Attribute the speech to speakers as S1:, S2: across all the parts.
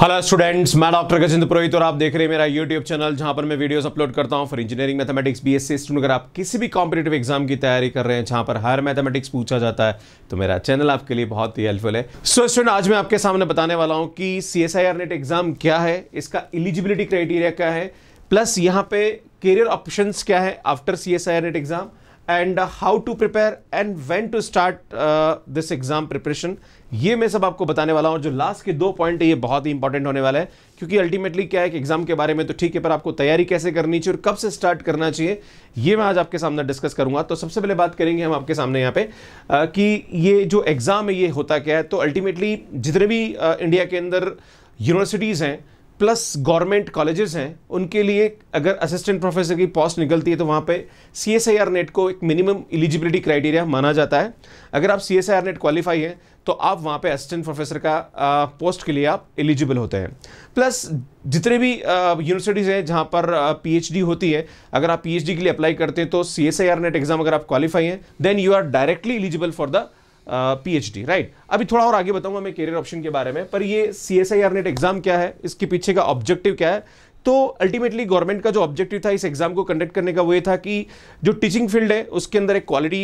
S1: Hello students मैं doctor Gajendra Purohit और आप देख रहे हैं मेरा यूट्यूब चैनल जहां पर मैं वीडियोस अपलोड करता हूं for engineering mathematics BSc student अगर आप किसी भी कॉम्पिटेटिव एग्जाम की तैयारी कर रहे हैं जहां पर हर मैथमेटिक्स पूछा जाता है तो मेरा चैनल आपके लिए बहुत ही हेल्पफुल है सो so, स्टूडेंट आज मैं आपके सामने बताने वाला हूँ कि सी नेट एग्जाम क्या है इसका एलिजिबिलिटी क्राइटेरिया क्या है प्लस यहाँ पे करियर ऑप्शन क्या है after C NET exam and how to prepare and when to start this exam preparation ये मैं सब आपको बताने वाला हूँ जो लास्ट के दो पॉइंट है ये बहुत ही इंपॉर्टेंट होने वाला है क्योंकि अल्टीमेटली क्या है कि एग्जाम के बारे में तो ठीक है पर आपको तैयारी कैसे करनी चाहिए और कब से स्टार्ट करना चाहिए ये मैं आज आपके सामने डिस्कस करूंगा तो सबसे पहले बात करेंगे हम आपके सामने यहाँ पे uh, कि ये जो एग्ज़ाम है ये होता क्या है तो अल्टीमेटली जितने भी इंडिया uh, के अंदर यूनिवर्सिटीज़ हैं प्लस गवर्नमेंट कॉलेजेस हैं उनके लिए अगर असिस्टेंट प्रोफेसर की पोस्ट निकलती है तो वहाँ पे C S I R NET को एक मिनिमम एलिजिबिलिटी क्राइटेरिया माना जाता है अगर आप C S I R NET qualify हैं तो आप वहाँ पे असिस्टेंट प्रोफेसर का आ, पोस्ट के लिए आप एलिजिबल होते हैं प्लस जितने भी यूनिवर्सिटीज़ हैं जहाँ पर पीएचडी होती है अगर आप पीएचडी के लिए अप्लाई करते हैं तो C S I R NET exam अगर आप क्वालिफाई हैं then you are directly eligible for the PhD right अभी थोड़ा और आगे बताऊंगा मैं करियर ऑप्शन के बारे में पर ये सी नेट एग्जाम क्या है इसके पीछे का ऑब्जेक्टिव क्या है तो अल्टीमेटली गवर्नमेंट का जो ऑब्जेक्टिव था इस एग्ज़ाम को कंडक्ट करने का वो ये था कि जो टीचिंग फील्ड है उसके अंदर एक क्वालिटी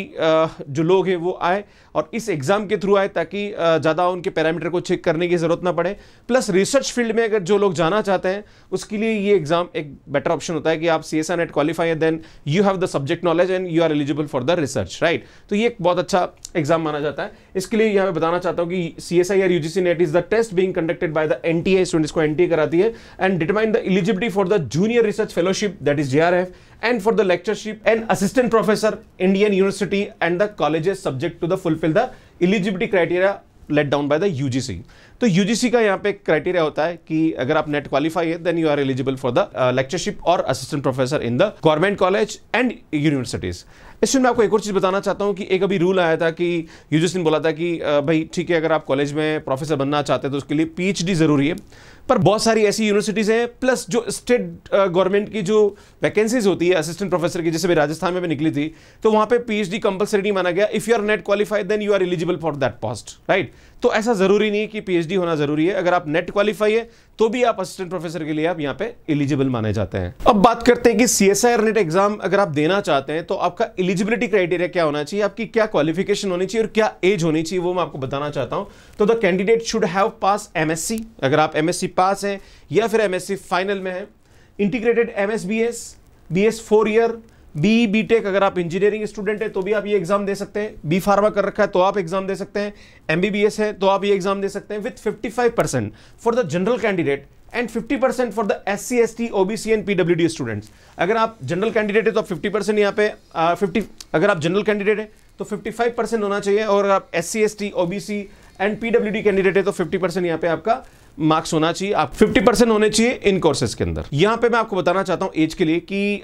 S1: जो लोग हैं वो आए और इस एग्ज़ाम के थ्रू आए ताकि ज़्यादा उनके पैरामीटर को चेक करने की ज़रूरत ना पड़े प्लस रिसर्च फील्ड में अगर जो लोग जाना चाहते हैं उसके लिए ये एग्ज़ाम एक बेटर ऑप्शन होता है कि आप C S NET qualify then you have the subject knowledge and you are eligible for the research right तो ये एक बहुत अच्छा एग्ज़ाम माना जाता है इसके लिए यहाँ मैं बताना चाहता हूँ कि C S I R U G C NET is the test being conducted by the N T I students को एन टी कराती है and determine the eligible eligibility for the Junior Research Fellowship, that is JRF, and for the lectureship and assistant professor, Indian University and the colleges subject to the fulfill the eligibility criteria let down by the UGC. तो UGC का यहाँ पे criteria होता है कि अगर आप NET qualify है then you are eligible for the lectureship और assistant professor in the government college and universities इसमें मैं आपको एक और चीज़ बताना चाहता हूँ कि एक अभी रूल आया था कि यूजीसी ने बोला था कि uh, भाई ठीक है अगर आप कॉलेज में प्रोफेसर बनना चाहते हैं तो उसके लिए पीएचडी ज़रूरी है पर बहुत सारी ऐसी यूनिवर्सिटीज़ हैं प्लस जो स्टेट गवर्नमेंट uh, की जो वैकेंसीज होती है असिस्टेंट प्रोफेसर की जैसे भी राजस्थान में भी निकली थी तो वहाँ पे पीएचडी कंपलसरी नहीं माना गया if you are NET qualified then you are eligible for that post right तो ऐसा ज़रूरी नहीं कि पीएचडी पीएचडी होना जरूरी है अगर आप नेट क्वालिफाई है तो भी आप असिस्टेंट प्रोफेसर के लिए आप यहाँ पे एलिजिबल माने जाते हैं अब बात करते हैं कि सी एस नेट एग्जाम अगर आप देना चाहते हैं तो आपका एलिजिबिलिटी क्राइटेरिया क्या होना चाहिए आपकी क्या क्वालिफिकेशन होनी चाहिए और क्या एज होनी चाहिए वो मैं आपको बताना चाहता हूँ तो the candidate should have pass MSc अगर आप एमएससी पास हैं या फिर एमएससी फाइनल में है integrated MSBS S four year B B tech अगर आप इंजीनियरिंग स्टूडेंट हैं तो भी आप ये एग्जाम दे सकते हैं बी फार्मा कर रखा है तो आप एग्जाम दे सकते हैं एम बी बी एस है तो आप ये एग्जाम दे सकते हैं with five percent for the general candidate and fifty percent for the S C S T OBC and D students अगर आप जनरल कैंडिडेट है तो आप फिफ्टी परसेंट यहाँ पे फिफ्टी अगर आप जनरल कैंडिडेट है तो फिफ्टी फाइव परसेंट होना चाहिए और आप S C S T OBC and PW candidate है तो फिफ्टी परसेंट यहाँ पे आपका मार्क्स होना चाहिए आप फिफ्टी परसेंट होने चाहिए इन कोर्सेज के अंदर यहाँ पे मैं आपको बताना चाहता हूँ एज के लिए कि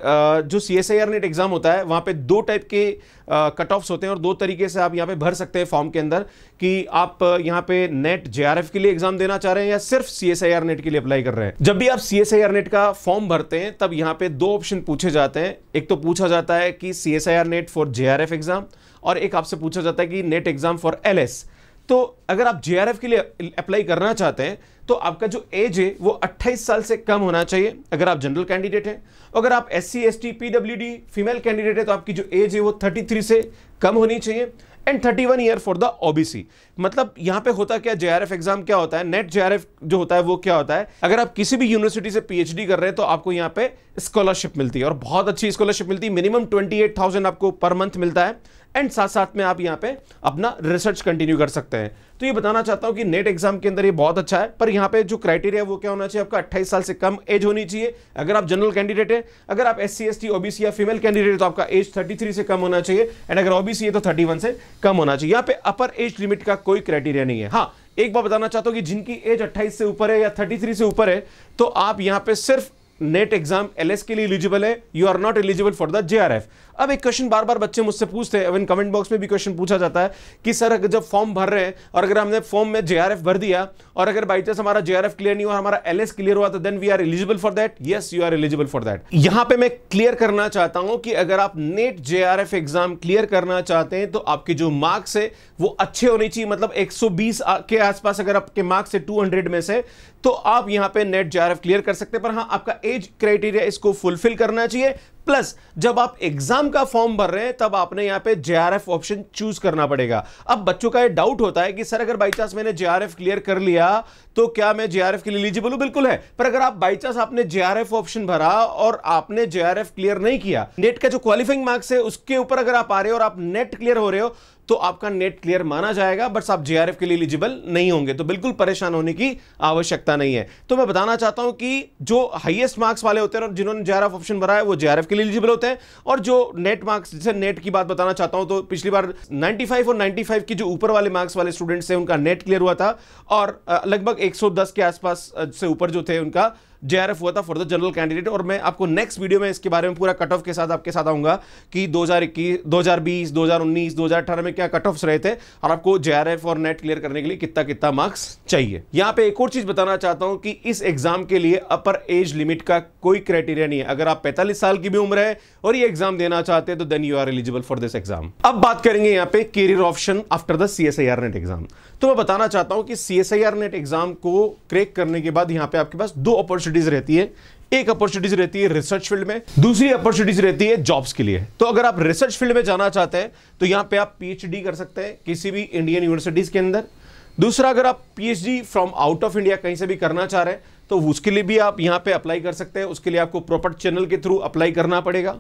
S1: जो C S I R NET exam होता है वहाँ पे दो टाइप के कट ऑफ्स होते हैं और दो तरीके से आप यहाँ पे भर सकते हैं फॉर्म के अंदर कि आप यहाँ पे नेट जे आर एफ के लिए एग्जाम देना चाह रहे हैं या सिर्फ C S I R NET के लिए अप्लाई कर रहे हैं जब भी आप C S I R NET का फॉर्म भरते हैं तब यहाँ पे दो ऑप्शन पूछे जाते हैं एक तो पूछा जाता है कि C S R NET for J R F exam और एक आपसे पूछा जाता है कि NET exam for L S तो अगर आप जे के लिए अप्लाई करना चाहते हैं तो आपका जो एज है वो 28 साल से कम होना चाहिए अगर आप जनरल कैंडिडेट हैं अगर आप S C S T P D female candidate है तो आपकी जो एज है वो 33 से कम होनी चाहिए and 31 one year for the OBC मतलब यहाँ पे होता क्या जे एग्जाम क्या होता है नेट जे जो होता है वो क्या होता है अगर आप किसी भी यूनिवर्सिटी से पीएचडी कर रहे हैं तो आपको यहाँ पे स्कॉलरशिप मिलती है और बहुत अच्छी स्कॉलरशिप मिलती है मिनिमम ट्वेंटी आपको पर मंथ मिलता है एंड साथ साथ में आप यहाँ पे अपना रिसर्च कंटिन्यू कर सकते हैं तो ये बताना चाहता हूँ कि नेट एग्जाम के अंदर ये बहुत अच्छा है पर यहाँ पे जो क्राइटेरिया वो क्या होना चाहिए आपका 28 साल से कम एज होनी चाहिए अगर आप जनरल कैंडिडेट हैं अगर आप S C S T OBC या फीमेल कैंडिडेट है तो आपका एज थर्टी से कम होना चाहिए एंड अगर ओबीसी है तो थर्टी से कम होना चाहिए यहाँ पे अपर एज लिमिट का कोई क्राइटेरिया नहीं है हाँ एक बार बताना चाहता हूँ कि जिनकी एज अट्ठाईस से ऊपर है या थर्टी से ऊपर है तो आप यहाँ पे सिर्फ नेट एग्जाम एलएस के लिए एलिजिबल है you are not eligible for the JRF अब एक क्वेश्चन बार बार बच्चे मुझसे पूछते हैं इवन कमेंट बॉक्स में भी क्वेश्चन पूछा जाता है कि सर जब फॉर्म भर रहे हैं और अगर हमने फॉर्म में जे भर दिया और अगर बाई चांस हमारा जे क्लियर नहीं हुआ हमारा एल क्लियर हुआ तो then we are eligible for that yes you are eligible for that यहां पे मैं क्लियर करना चाहता हूं कि अगर आप नेट जे एग्जाम क्लियर करना चाहते हैं तो आपके जो मार्क्स है वो अच्छे होने चाहिए मतलब एक के आसपास अगर आपके मार्क्स है टू में से तो आप यहां पे नेट जे क्लियर कर सकते हैं पर हाँ आपका एज क्राइटेरिया इसको फुलफिल करना चाहिए प्लस जब आप एग्जाम का फॉर्म भर रहे हैं तब आपने यहां पे जेआरएफ ऑप्शन चूज करना पड़ेगा अब बच्चों का ये डाउट होता है कि सर अगर बाई चांस मैंने जेआरएफ क्लियर कर लिया तो क्या मैं जेआरएफ के लिए एलिजिबल बिल्कुल है पर अगर आप बाई चांस आपने जेआरएफ ऑप्शन भरा और आपने जेआरएफ क्लियर नहीं किया नेट का जो क्वालिफाइंग मार्क्स है उसके ऊपर अगर आप आ रहे हो और आप नेट क्लियर हो रहे हो तो आपका नेट क्लियर माना जाएगा बट आप जे के लिए एलिजिबल नहीं होंगे तो बिल्कुल परेशान होने की आवश्यकता नहीं है तो मैं बताना चाहता हूं कि जो हाईएस्ट मार्क्स वाले होते हैं और जिन्होंने जे ऑप्शन भरा है वो जे के लिए एलिजिबल होते हैं और जो नेट मार्क्स जैसे नेट की बात बताना चाहता हूं तो पिछली बार नाइनटी और 95 के जो ऊपर वाले मार्क्स वाले स्टूडेंट्स थे उनका नेट क्लियर हुआ था और लगभग एक के आसपास से ऊपर जो थे उनका जेआरएफ हुआ था फॉर द जनरल कैंडिडेट और मैं आपको नेक्स्ट वीडियो में इसके बारे में पूरा कट ऑफ के साथ आपके साथ आऊंगा कि 2021, 2020, 2019, हजार में क्या कट ऑफ रहे थे और आपको जेआरएफ और नेट क्लियर करने के लिए कितना कितना मार्क्स चाहिए यहाँ पे एक और चीज बताना चाहता हूँ कि इस एग्जाम के लिए अपर एज लिमिट का कोई क्राइटेरिया नहीं है अगर आप पैंतालीस साल की भी उम्र है और ये एग्जाम देना चाहते हैं तो then you are eligible for this exam अब बात करेंगे यहाँ पे career option after the C S I R NET exam तो मैं बताना चाहता हूं कि C S I R NET exam को क्रेक करने के बाद यहां पे आपके पास दो अपॉर्चुनिटीज रहती है एक अपॉर्चुनिटीज रहती है रिसर्च फील्ड में दूसरी अपॉर्चुनिटीज रहती है जॉब्स के लिए तो अगर आप रिसर्च फील्ड में जाना चाहते हैं तो यहां पे आप पीएचडी कर सकते हैं किसी भी इंडियन यूनिवर्सिटीज के अंदर दूसरा अगर आप PhD from out of India कहीं से भी करना चाह रहे हैं तो उसके लिए भी आप यहां पे अप्लाई कर सकते हैं उसके लिए आपको प्रॉपर चैनल के थ्रू अप्लाई करना पड़ेगा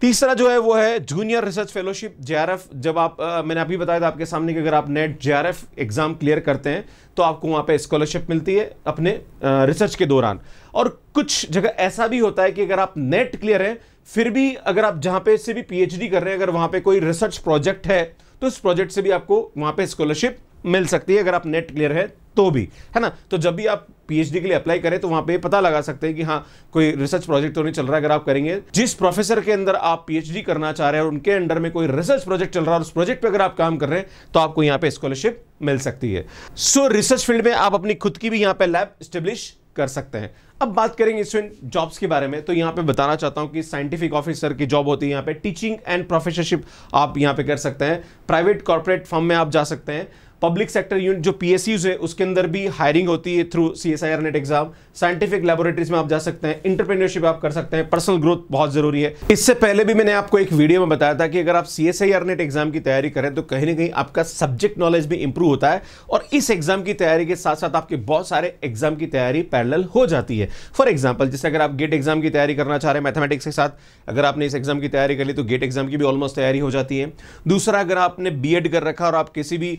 S1: तीसरा जो है वो है जूनियर रिसर्च फेलोशिप जेआरएफ जब आप आ, मैंने अभी बताया था आपके सामने कि अगर आप नेट जेआरएफ एग्जाम क्लियर करते हैं तो आपको वहां पे स्कॉलरशिप मिलती है अपने आ, रिसर्च के दौरान और कुछ जगह ऐसा भी होता है कि अगर आप नेट क्लियर हैं फिर भी अगर आप जहां पे से भी पीएचडी कर रहे हैं अगर वहां पे कोई रिसर्च प्रोजेक्ट है तो उस प्रोजेक्ट से भी आपको वहां पे स्कॉलरशिप मिल सकती है अगर आप नेट क्लियर है तो भी है ना तो जब भी आप पीएचडी के लिए अप्लाई करें तो वहां पे पता लगा सकते हैं कि हाँ कोई रिसर्च प्रोजेक्ट तो नहीं चल रहा है अगर आप करेंगे जिस प्रोफेसर के अंदर आप पीएचडी करना चाह रहे हैं और उनके अंडर में कोई रिसर्च प्रोजेक्ट चल रहा है उस प्रोजेक्ट पे अगर आप काम कर रहे हैं तो आपको यहां पे स्कॉलरशिप मिल सकती है सो रिसर्च फील्ड में आप अपनी खुद की भी यहाँ पे लैब स्टेब्लिश कर सकते हैं अब बात करेंगे स्टूडेंट जॉब्स के बारे में तो यहाँ पे बताना चाहता हूँ कि साइंटिफिक ऑफिसर की जॉब होती है यहां पे टीचिंग एंड प्रोफेसरशिप आप यहाँ पे कर सकते हैं प्राइवेट कॉर्पोरेट फॉर्म में आप जा सकते हैं पब्लिक सेक्टर यूनिट जो पी है उसके अंदर भी हायरिंग होती है through C S I R NET exam scientific laboratories में आप जा सकते हैं इंटरप्रेन्योरशिप आप कर सकते हैं पर्सनल ग्रोथ बहुत जरूरी है इससे पहले भी मैंने आपको एक वीडियो में बताया था कि अगर आप C S I R NET exam की तैयारी करें तो कहीं ना कहीं आपका सब्जेक्ट नॉलेज भी इंप्रूव होता है और इस एग्जाम की तैयारी के साथ साथ आपके बहुत सारे एग्जाम की तैयारी पैरल हो जाती है फॉर एग्जाम्पल जैसे अगर आप गेट एग्जाम की तैयारी करना चाह रहे हैं मैथमेटिक्स के साथ अगर आपने इस एग्जाम की तैयारी कर ली तो गेट एग्जाम की भी ऑलमोस्ट तैयारी हो जाती है दूसरा अगर आपने बी कर रखा और आप किसी भी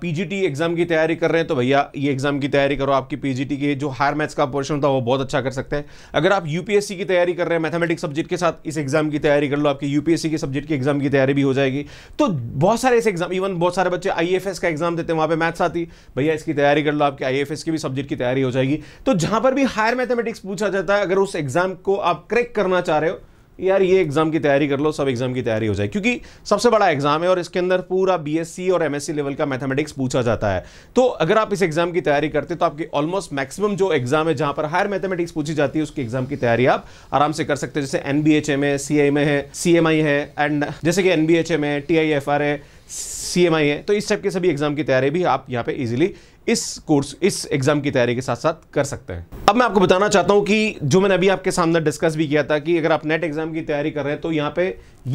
S1: पीजीटी एग्जाम की तैयारी कर रहे हैं तो भैया ये एग्जाम की तैयारी करो आपकी पीजीटी के जो हायर मैथ्स का पोर्शन था वो बहुत अच्छा कर सकते हैं अगर आप यूपीएससी की तैयारी कर रहे हैं मैथमेटिक्स सब्जेक्ट के साथ इस एग्जाम की तैयारी कर लो आपकी यूपीएससी के सब्जेक्ट के एग्जाम की तैयारी भी हो जाएगी तो बहुत सारे ऐसे एग्जाम इवन बहुत सारे बच्चे आई का एग्जाम देते हैं वहाँ पर मैथ्स आती भैया इसकी तैयारी कर लो आपके आई की भी सब्जेक्ट की तैयारी हो जाएगी तो जहाँ पर भी हायर मैथमेटिक्स पूछा जाता है अगर उस एग्जाम को आप क्रैक करना चाह रहे हो यार ये एग्ज़ाम की तैयारी कर लो सब एग्ज़ाम की तैयारी हो जाए क्योंकि सबसे बड़ा एग्ज़ाम है और इसके अंदर पूरा बीएससी और एमएससी लेवल का मैथमेटिक्स पूछा जाता है तो अगर आप इस एग्ज़ाम की तैयारी करते तो आपकी ऑलमोस्ट मैक्सिमम जो एग्ज़ाम है जहां पर हायर मैथमेटिक्स पूछी जाती है उसकी एग्ज़ाम की तैयारी आप आराम से कर सकते हैं जैसे एनबीएचएम है सी है सी है एंड जैसे कि एन है टी है सी एम आई है तो इस टाइप के सभी एग्जाम की तैयारी भी आप यहाँ पे इजीली इस कोर्स इस एग्जाम की तैयारी के साथ साथ कर सकते हैं अब मैं आपको बताना चाहता हूँ कि जो मैंने अभी आपके सामने डिस्कस भी किया था कि अगर आप नेट एग्जाम की तैयारी कर रहे हैं तो यहाँ पे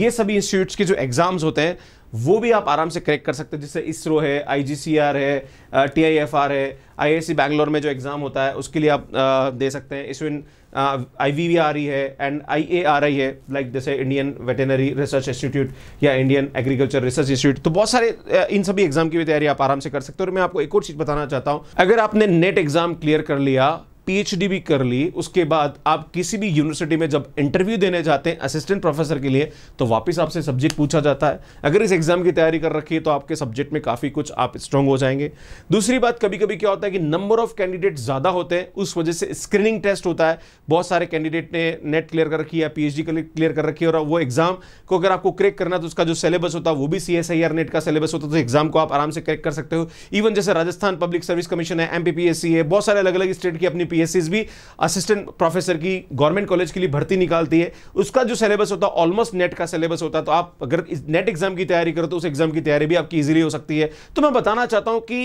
S1: ये सभी इंस्टीट्यूट्स के जो एग्जाम्स होते हैं वो भी आप आराम से क्रैक कर सकते हैं जैसे इसरो है आईजीसीआर है टीआईएफआर है सी बैंगलोर में जो एग्ज़ाम होता है उसके लिए आप आ, दे सकते हैं इसविन I V V R E है and I A R I है लाइक जैसे इंडियन वेटेनरी रिसर्च इंस्टीट्यूट या इंडियन एग्रीकल्चर रिसर्च इंस्टीट्यूट तो बहुत सारे इन सभी एग्जाम की भी तैयारी आप आराम से कर सकते हो और मैं आपको एक और चीज़ बताना चाहता हूँ अगर आपने नेट एग्जाम क्लियर कर लिया पीएचडी भी कर ली उसके बाद आप किसी भी यूनिवर्सिटी में जब इंटरव्यू देने जाते हैं असिस्टेंट प्रोफेसर के लिए तो वापस आपसे सब्जेक्ट पूछा जाता है अगर इस एग्जाम की तैयारी कर रखी है तो आपके सब्जेक्ट में काफ़ी कुछ आप स्ट्रांग हो जाएंगे दूसरी बात कभी कभी क्या होता है कि नंबर ऑफ कैंडिडेट ज़्यादा होते हैं उस वजह से स्क्रीनिंग टेस्ट होता है बहुत सारे कैंडिडेट ने नेट क्लियर कर रखी है पी क्लियर कर रखी है और वो एग्जाम को अगर आपको क्रेक करना तो उसका जो सिलेबस होता है वो भी सी नेट का सिलेबस होता है तो एग्जाम को आप आराम से क्रेक कर सकते हो इवन जैसे राजस्थान पब्लिक सर्विस कमीशन है एम है बहुत सारे अलग अलग स्टेट की अपनी पीएससीज भी असिस्टेंट प्रोफेसर की गवर्नमेंट कॉलेज के लिए भर्ती निकालती है उसका जो सिलेबस होता है ऑलमोस्ट नेट का सिलेबस होता है तो आप अगर नेट एग्जाम की तैयारी करो तो उस एग्जाम की तैयारी भी आपकी ईजिली हो सकती है तो मैं बताना चाहता हूं कि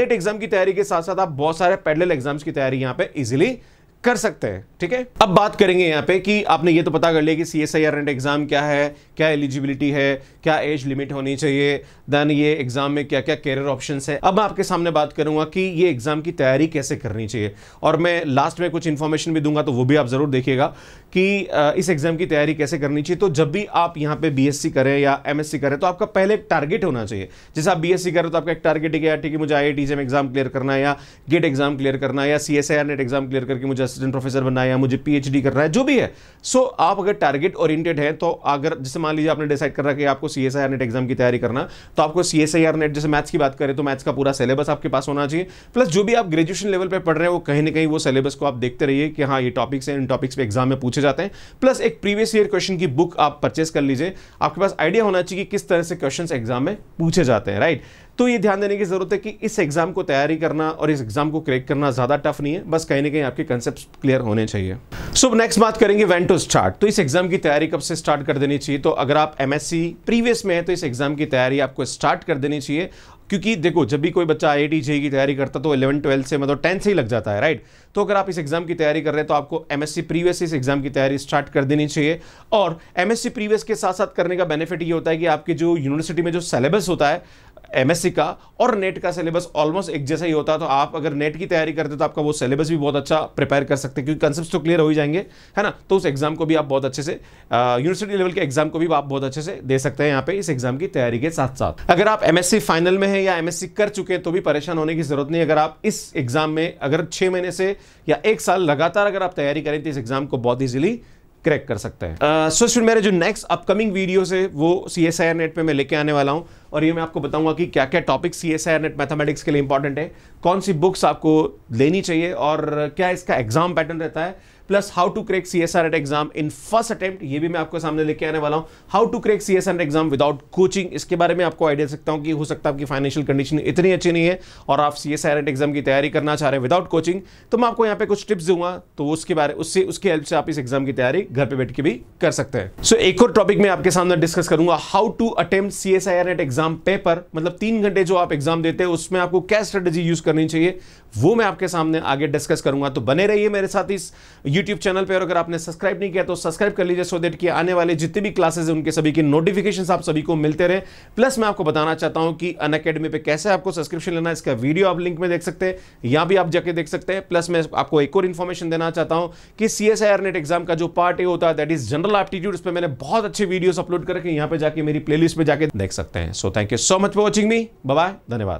S1: नेट एग्जाम की तैयारी के साथ साथ आप बहुत सारे पैडल एग्जाम्स की तैयारी यहाँ पर ईजिली कर सकते हैं ठीक है अब बात करेंगे यहाँ पे कि आपने ये तो पता कर लिया कि C S I R and exam क्या है क्या एलिजिबिलिटी है क्या एज लिमिट होनी चाहिए देन ये एग्ज़ाम में क्या क्या कैरियर ऑप्शंस है अब मैं आपके सामने बात करूंगा कि ये एग्ज़ाम की तैयारी कैसे करनी चाहिए और मैं लास्ट में कुछ इन्फॉर्मेशन भी दूंगा तो वो भी आप ज़रूर देखिएगा कि इस एग्ज़ाम की तैयारी कैसे करनी चाहिए तो जब भी आप यहाँ पे बीएससी करें या एमएससी करें तो आपका पहले एक टारगेट होना चाहिए जैसे आप बीएससी करें तो आपका एक टारगेट है कि ठीक है मुझे आई आई एग्ज़ाम क्लियर करना है या गेट एग्ज़ाम क्लियर करना है या सी नेट एग्ज़ाम क्लियर करके मुझे असिस्टेंट प्रोफेसर बनना है या मुझे पी करना है जो भी है सो आप अगर टारगेट ओरिएटेड है तो अगर जैसे मान लीजिए आपने डिसाइड कर रहा है कि आपको सी नेट एग्ज़ाम की तैयारी करना तो आपको सी नेट जैसे मैथ्स की बात करें तो मैथ्स का पूरा सिलेबस आपके पास होना चाहिए प्लस जो भी आप ग्रेजुएशन लेवल पर पढ़ रहे हैं वो कहीं ना कहीं वो सिलेबस को आप देखते रहिए कि हाँ ये टॉपिक्स हैं इन टॉपिक्स पर एग्जाम में पूछे पूछे जाते हैं प्लस एक प्रीवियस ईयर क्वेश्चन की बुक आप परचेस कर लीजिए आपके पास आइडिया होना चाहिए कि किस तरह से क्वेश्चन एग्जाम में पूछे जाते हैं राइट तो ये ध्यान देने की जरूरत है कि इस एग्जाम को तैयारी करना और इस एग्जाम को क्रैक करना ज्यादा टफ नहीं है बस कहीं ना कहीं आपके कंसेप्ट क्लियर होने चाहिए सो so, नेक्स्ट बात करेंगे वेन टू स्टार्ट तो इस एग्जाम की तैयारी कब से स्टार्ट कर देनी चाहिए तो अगर आप एमएससी प्रीवियस में है तो इस एग्जाम की तैयारी आपको स्टार्ट कर देनी चाहिए क्योंकि देखो जब भी कोई बच्चा आई आई की तैयारी करता तो इलेवन ट्वेल्थ से मतलब टेंथ से ही लग जाता है राइट तो अगर आप इस एग्जाम की तैयारी कर रहे हैं तो आपको एमएससी प्रीवियस इस एग्जाम की तैयारी स्टार्ट कर देनी चाहिए और एमएससी प्रीवियस के साथ साथ करने का बेनिफिट ये होता है कि आपके जो यूनिवर्सिटी में जो सिलेबस होता है एमएससी का और नेट का सिलेबस ऑलमोस्ट एक जैसा ही होता है तो आप अगर नेट की तैयारी करते तो आपका वो सिलेबस भी बहुत अच्छा प्रिपेयर कर सकते हैं क्योंकि कंसेप्ट तो क्लियर हो ही जाएंगे है ना तो उस एग्जाम को भी आप बहुत अच्छे से यूनिवर्सिटी लेवल के एग्जाम को भी आप बहुत अच्छे से दे सकते हैं यहाँ पे इस एग्जाम की तैयारी के साथ साथ अगर आप एमएससी फाइनल में है या एमएससी कर चुके हैं तो भी परेशान होने की जरूरत नहीं अगर आप इस एग्जाम में अगर छह महीने से या एक साल लगातार अगर आप तैयारी करें तो इस एग्जाम को बहुत ईजिली क्रैक कर सकते हैं सो uh, so मेरे जो नेक्स्ट अपकमिंग वीडियोस है वो सी एस आई नेट पर मैं लेके आने वाला हूँ और ये मैं आपको बताऊंगा कि क्या क्या topic C S I NET mathematics के लिए इंपॉर्टेंट है कौन सी बुक्स आपको लेनी चाहिए और क्या इसका एग्जाम पैटर्न रहता है plus how to crack C S R NET exam in first attempt ये भी मैं आपको सामने लेके आने वाला हूँ how to crack C S R NET exam without coaching इसके बारे में आपको आइडिया सकता हूँ कि हो सकता है आपकी फाइनेंशियल कंडीशन इतनी अच्छी नहीं है और आप C S R NET exam की तैयारी करना चाह रहे हैं विदाउट कोचिंग तो मैं आपको यहाँ पे कुछ टिप्स दूंगा तो उसके बारे उससे उसकी हेल्प से आप इस एग्जाम की तैयारी घर पर बैठ के भी कर सकते हैं सो so, एक और टॉपिक मैं आपके सामने डिस्कस करूंगा how to attempt C S I R NET exam paper मतलब तीन घंटे जो आप एग्जाम देते हैं उसमें आपको क्या स्ट्रेटेजी यूज करनी चाहिए वो मैं आपके सामने आगे डिस्कस करूंगा तो बने रहिए मेरे साथ इस YouTube चैनल पर अगर आपने सब्सक्राइब नहीं किया तो सब्सक्राइब कर लीजिए सो देट कि आने वाले जितने भी क्लासेस हैं उनके सभी के नोटिफिकेशन आप सभी को मिलते रहे प्लस मैं आपको बताना चाहता हूँ कि अन अकेडमी कैसे आपको सब्सक्रिप्शन लेना इसका वीडियो आप लिंक में देख सकते हैं यहाँ भी आप जाके देख सकते हैं प्लस मैं आपको एक और इन्फॉर्मेशन देना चाहता हूँ कि सी एस नेट एग्जाम का जो पार्ट ए होता है दैट इज जनरल एप्टीट्यूड पर मैंने बहुत अच्छे वीडियोस अपलोड करके यहाँ पे जाके मेरी प्लेलिस्ट में जाके देख सकते हैं so thank you so much for watching me bye धन्यवाद